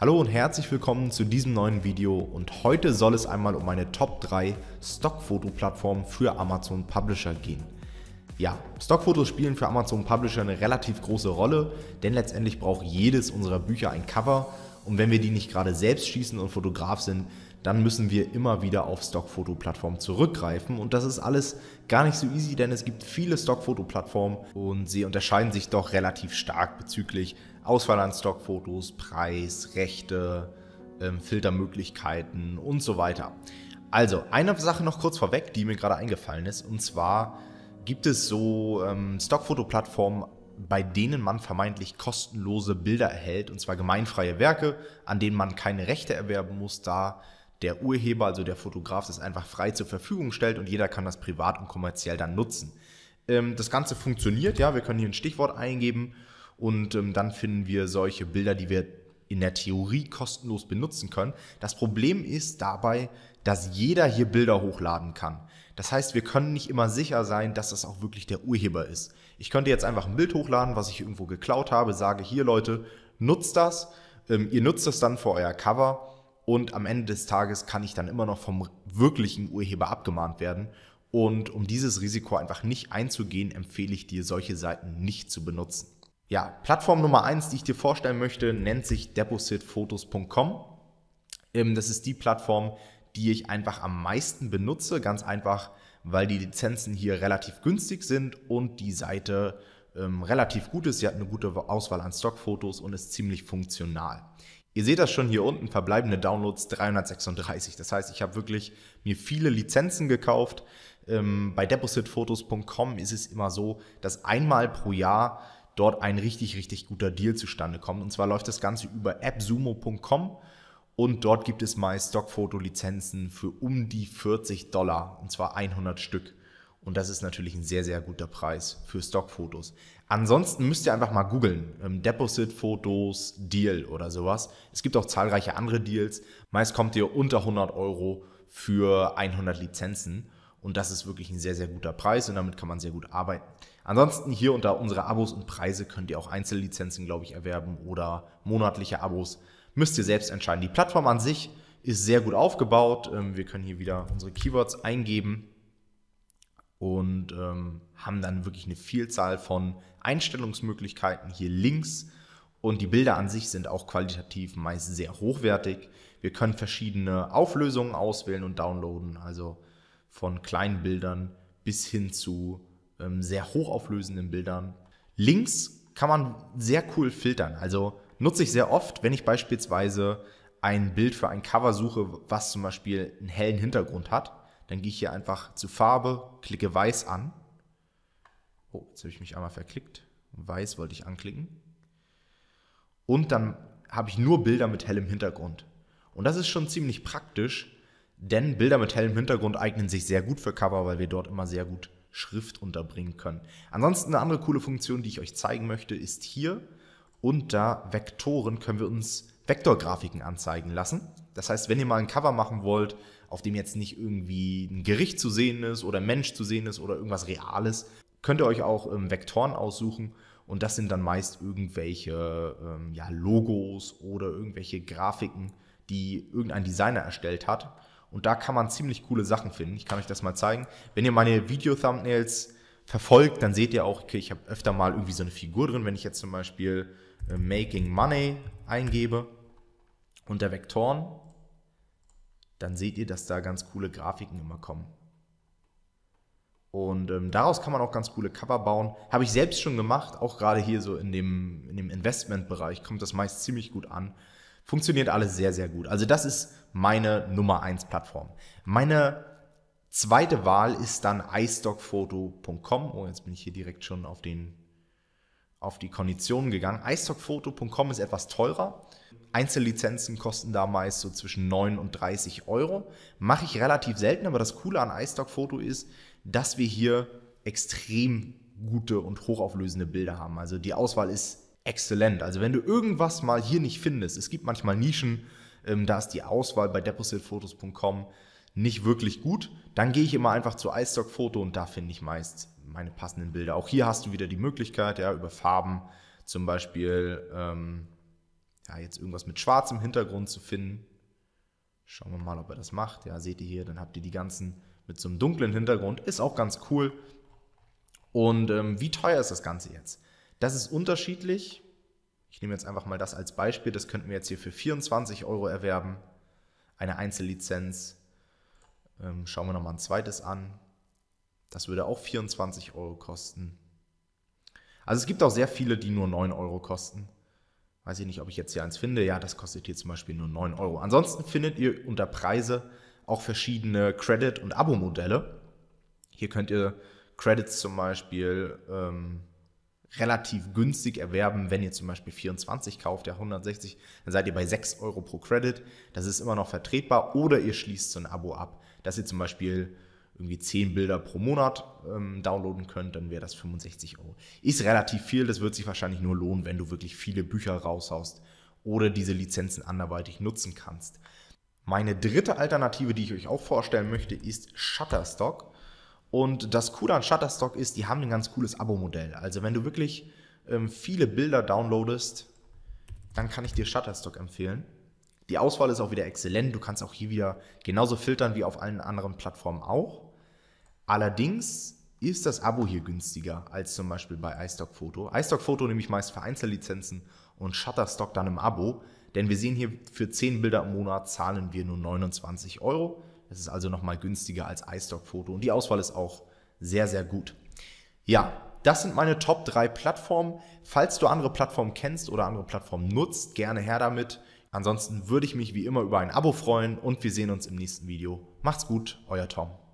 Hallo und herzlich willkommen zu diesem neuen Video und heute soll es einmal um meine Top 3 Stockfotoplattformen für Amazon Publisher gehen. Ja, Stockfotos spielen für Amazon Publisher eine relativ große Rolle, denn letztendlich braucht jedes unserer Bücher ein Cover und wenn wir die nicht gerade selbst schießen und Fotograf sind, dann müssen wir immer wieder auf Stockfotoplattformen zurückgreifen. Und das ist alles gar nicht so easy, denn es gibt viele Stockfotoplattformen und sie unterscheiden sich doch relativ stark bezüglich Auswahl an Stockfotos, Preis, Rechte, ähm, Filtermöglichkeiten und so weiter. Also, eine Sache noch kurz vorweg, die mir gerade eingefallen ist, und zwar gibt es so ähm, Stockfotoplattformen, bei denen man vermeintlich kostenlose Bilder erhält, und zwar gemeinfreie Werke, an denen man keine Rechte erwerben muss, da der Urheber, also der Fotograf, das einfach frei zur Verfügung stellt und jeder kann das privat und kommerziell dann nutzen. Ähm, das Ganze funktioniert, ja, wir können hier ein Stichwort eingeben und ähm, dann finden wir solche Bilder, die wir in der Theorie kostenlos benutzen können. Das Problem ist dabei, dass jeder hier Bilder hochladen kann. Das heißt, wir können nicht immer sicher sein, dass das auch wirklich der Urheber ist. Ich könnte jetzt einfach ein Bild hochladen, was ich irgendwo geklaut habe, sage hier Leute, nutzt das. Ähm, ihr nutzt das dann für euer Cover und am Ende des Tages kann ich dann immer noch vom wirklichen Urheber abgemahnt werden. Und um dieses Risiko einfach nicht einzugehen, empfehle ich dir, solche Seiten nicht zu benutzen. Ja, Plattform Nummer eins, die ich dir vorstellen möchte, nennt sich depositphotos.com. Ähm, das ist die Plattform, die ich einfach am meisten benutze, ganz einfach, weil die Lizenzen hier relativ günstig sind und die Seite ähm, relativ gut ist. Sie hat eine gute Auswahl an Stockfotos und ist ziemlich funktional. Ihr seht das schon hier unten, verbleibende Downloads 336. Das heißt, ich habe wirklich mir viele Lizenzen gekauft. Ähm, bei depositphotos.com ist es immer so, dass einmal pro Jahr dort ein richtig, richtig guter Deal zustande kommt. Und zwar läuft das Ganze über appsumo.com und dort gibt es mal Stockfotolizenzen für um die 40 Dollar, und zwar 100 Stück. Und das ist natürlich ein sehr, sehr guter Preis für Stockfotos. Ansonsten müsst ihr einfach mal googeln. Ähm, Deposit-Fotos, Deal oder sowas. Es gibt auch zahlreiche andere Deals. Meist kommt ihr unter 100 Euro für 100 Lizenzen. Und das ist wirklich ein sehr, sehr guter Preis und damit kann man sehr gut arbeiten. Ansonsten hier unter unsere Abos und Preise könnt ihr auch Einzellizenzen, glaube ich, erwerben oder monatliche Abos. Müsst ihr selbst entscheiden. Die Plattform an sich ist sehr gut aufgebaut. Ähm, wir können hier wieder unsere Keywords eingeben und ähm, haben dann wirklich eine Vielzahl von Einstellungsmöglichkeiten hier links. Und die Bilder an sich sind auch qualitativ meist sehr hochwertig. Wir können verschiedene Auflösungen auswählen und downloaden, also von kleinen Bildern bis hin zu ähm, sehr hochauflösenden Bildern. Links kann man sehr cool filtern. Also nutze ich sehr oft, wenn ich beispielsweise ein Bild für ein Cover suche, was zum Beispiel einen hellen Hintergrund hat dann gehe ich hier einfach zu Farbe, klicke Weiß an. Oh, jetzt habe ich mich einmal verklickt. Weiß wollte ich anklicken. Und dann habe ich nur Bilder mit hellem Hintergrund. Und das ist schon ziemlich praktisch, denn Bilder mit hellem Hintergrund eignen sich sehr gut für Cover, weil wir dort immer sehr gut Schrift unterbringen können. Ansonsten eine andere coole Funktion, die ich euch zeigen möchte, ist hier unter Vektoren können wir uns Vektorgrafiken anzeigen lassen. Das heißt, wenn ihr mal ein Cover machen wollt, auf dem jetzt nicht irgendwie ein Gericht zu sehen ist oder ein Mensch zu sehen ist oder irgendwas Reales. Könnt ihr euch auch ähm, Vektoren aussuchen und das sind dann meist irgendwelche ähm, ja, Logos oder irgendwelche Grafiken, die irgendein Designer erstellt hat. Und da kann man ziemlich coole Sachen finden. Ich kann euch das mal zeigen. Wenn ihr meine Video-Thumbnails verfolgt, dann seht ihr auch, okay, ich habe öfter mal irgendwie so eine Figur drin. Wenn ich jetzt zum Beispiel äh, Making Money eingebe unter Vektoren, dann seht ihr, dass da ganz coole Grafiken immer kommen. Und ähm, daraus kann man auch ganz coole Cover bauen. Habe ich selbst schon gemacht, auch gerade hier so in dem, in dem Investmentbereich kommt das meist ziemlich gut an. Funktioniert alles sehr, sehr gut. Also das ist meine Nummer 1 Plattform. Meine zweite Wahl ist dann iStockphoto.com. Oh, jetzt bin ich hier direkt schon auf, den, auf die Konditionen gegangen. iStockphoto.com ist etwas teurer. Einzellizenzen kosten da meist so zwischen 9 und 30 Euro. Mache ich relativ selten, aber das Coole an iStock Foto ist, dass wir hier extrem gute und hochauflösende Bilder haben. Also die Auswahl ist exzellent. Also wenn du irgendwas mal hier nicht findest, es gibt manchmal Nischen, ähm, da ist die Auswahl bei depositphotos.com nicht wirklich gut, dann gehe ich immer einfach zu iStock Foto und da finde ich meist meine passenden Bilder. Auch hier hast du wieder die Möglichkeit, ja, über Farben zum Beispiel ähm, ja, jetzt irgendwas mit schwarzem Hintergrund zu finden. Schauen wir mal, ob er das macht. Ja, seht ihr hier, dann habt ihr die ganzen mit so einem dunklen Hintergrund. Ist auch ganz cool. Und ähm, wie teuer ist das Ganze jetzt? Das ist unterschiedlich. Ich nehme jetzt einfach mal das als Beispiel. Das könnten wir jetzt hier für 24 Euro erwerben. Eine Einzellizenz. Ähm, schauen wir nochmal ein zweites an. Das würde auch 24 Euro kosten. Also es gibt auch sehr viele, die nur 9 Euro kosten weiß ich nicht, ob ich jetzt hier eins finde, ja, das kostet hier zum Beispiel nur 9 Euro. Ansonsten findet ihr unter Preise auch verschiedene Credit- und Abo-Modelle. Hier könnt ihr Credits zum Beispiel ähm, relativ günstig erwerben. Wenn ihr zum Beispiel 24 kauft, ja 160, dann seid ihr bei 6 Euro pro Credit. Das ist immer noch vertretbar. Oder ihr schließt so ein Abo ab, dass ihr zum Beispiel irgendwie 10 Bilder pro Monat ähm, downloaden könnt, dann wäre das 65 Euro. Ist relativ viel, das wird sich wahrscheinlich nur lohnen, wenn du wirklich viele Bücher raushaust oder diese Lizenzen anderweitig nutzen kannst. Meine dritte Alternative, die ich euch auch vorstellen möchte, ist Shutterstock. Und das Coole an Shutterstock ist, die haben ein ganz cooles Abo-Modell. Also wenn du wirklich ähm, viele Bilder downloadest, dann kann ich dir Shutterstock empfehlen. Die Auswahl ist auch wieder exzellent. Du kannst auch hier wieder genauso filtern wie auf allen anderen Plattformen auch. Allerdings ist das Abo hier günstiger als zum Beispiel bei iStock Photo. iStock Photo nehme ich meist für Einzellizenzen und Shutterstock dann im Abo, denn wir sehen hier für 10 Bilder im Monat zahlen wir nur 29 Euro. Das ist also nochmal günstiger als iStock Photo und die Auswahl ist auch sehr, sehr gut. Ja, das sind meine Top 3 Plattformen. Falls du andere Plattformen kennst oder andere Plattformen nutzt, gerne her damit. Ansonsten würde ich mich wie immer über ein Abo freuen und wir sehen uns im nächsten Video. Macht's gut, euer Tom.